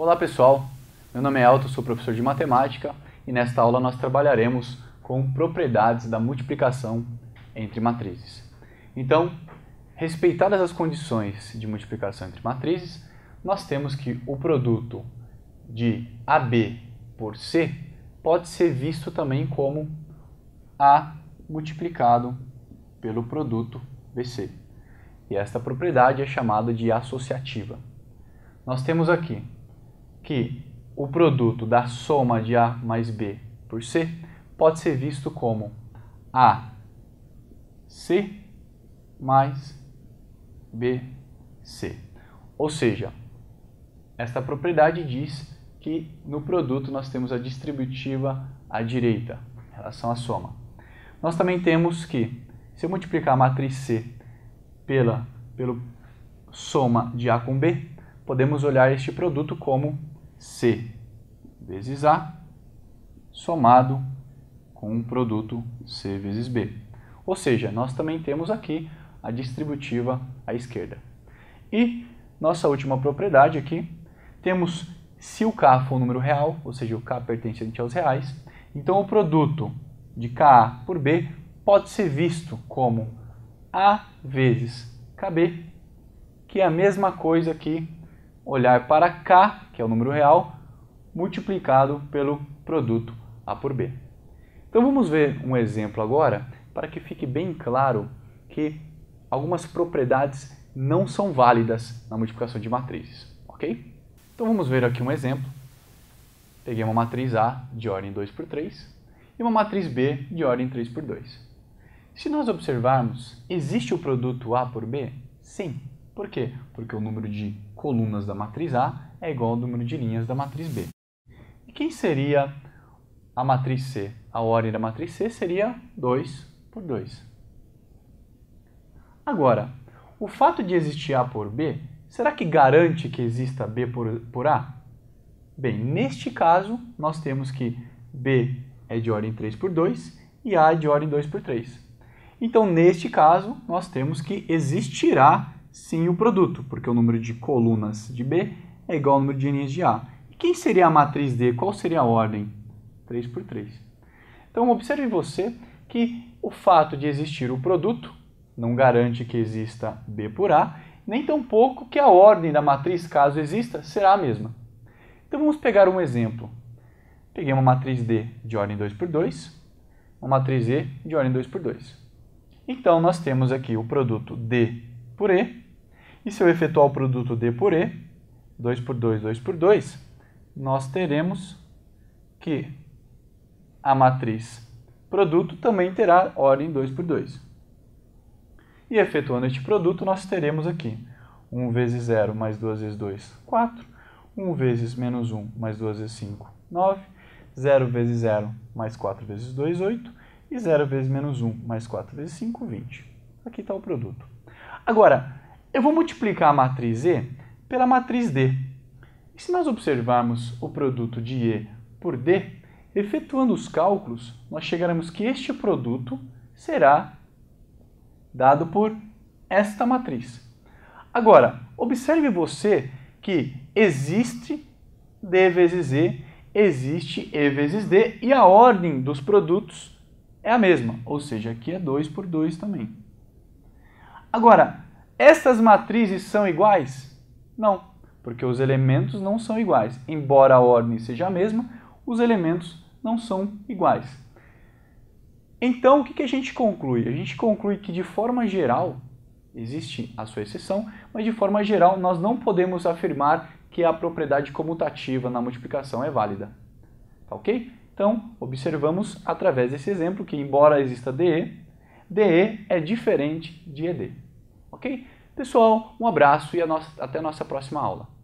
Olá pessoal, meu nome é Alto, sou professor de matemática e nesta aula nós trabalharemos com propriedades da multiplicação entre matrizes. Então, respeitadas as condições de multiplicação entre matrizes, nós temos que o produto de AB por C pode ser visto também como A multiplicado pelo produto BC. E esta propriedade é chamada de associativa. Nós temos aqui que o produto da soma de A mais B por C pode ser visto como AC mais BC. Ou seja, esta propriedade diz que no produto nós temos a distributiva à direita, em relação à soma. Nós também temos que, se eu multiplicar a matriz C pela pelo soma de A com B, podemos olhar este produto como C vezes A somado com o produto C vezes B. Ou seja, nós também temos aqui a distributiva à esquerda. E nossa última propriedade aqui, temos se o K for um número real, ou seja, o K pertencente aos reais, então o produto de KA por B pode ser visto como A vezes KB, que é a mesma coisa que olhar para K, que é o número real, multiplicado pelo produto A por B. Então vamos ver um exemplo agora para que fique bem claro que algumas propriedades não são válidas na multiplicação de matrizes, ok? Então vamos ver aqui um exemplo. Peguei uma matriz A de ordem 2 por 3 e uma matriz B de ordem 3 por 2. Se nós observarmos, existe o produto A por B? Sim, por quê? Porque o número de colunas da matriz A é igual ao número de linhas da matriz B. E quem seria a matriz C? A ordem da matriz C seria 2 por 2. Agora, o fato de existir A por B, será que garante que exista B por, por A? Bem, neste caso, nós temos que B é de ordem 3 por 2 e A é de ordem 2 por 3. Então, neste caso, nós temos que existirá sim o produto, porque o número de colunas de B é igual ao número de linhas de A. E quem seria a matriz D? Qual seria a ordem? 3 por 3. Então, observe você que o fato de existir o produto não garante que exista B por A, nem tampouco que a ordem da matriz, caso exista, será a mesma. Então, vamos pegar um exemplo. Peguei uma matriz D de ordem 2 por 2, uma matriz E de ordem 2 por 2. Então, nós temos aqui o produto D por E. E se eu efetuar o produto D por E, 2 por 2, 2 por 2, nós teremos que a matriz produto também terá ordem 2 por 2. E efetuando este produto, nós teremos aqui 1 vezes 0 mais 2 vezes 2, 4. 1 vezes menos 1 mais 2 vezes 5, 9. 0 vezes 0 mais 4 vezes 2, 8. E 0 vezes menos 1 mais 4 vezes 5, 20. Aqui está o produto. Agora, eu vou multiplicar a matriz E pela matriz D. E se nós observarmos o produto de E por D, efetuando os cálculos, nós chegaremos que este produto será dado por esta matriz. Agora, observe você que existe D vezes E, existe E vezes D, e a ordem dos produtos é a mesma, ou seja, aqui é 2 por 2 também. Agora, estas matrizes são iguais? Não, porque os elementos não são iguais. Embora a ordem seja a mesma, os elementos não são iguais. Então, o que a gente conclui? A gente conclui que, de forma geral, existe a sua exceção, mas de forma geral, nós não podemos afirmar que a propriedade comutativa na multiplicação é válida. Tá ok? Então, observamos através desse exemplo que, embora exista DE, DE é diferente de ED. Ok? Pessoal, um abraço e a nossa, até a nossa próxima aula.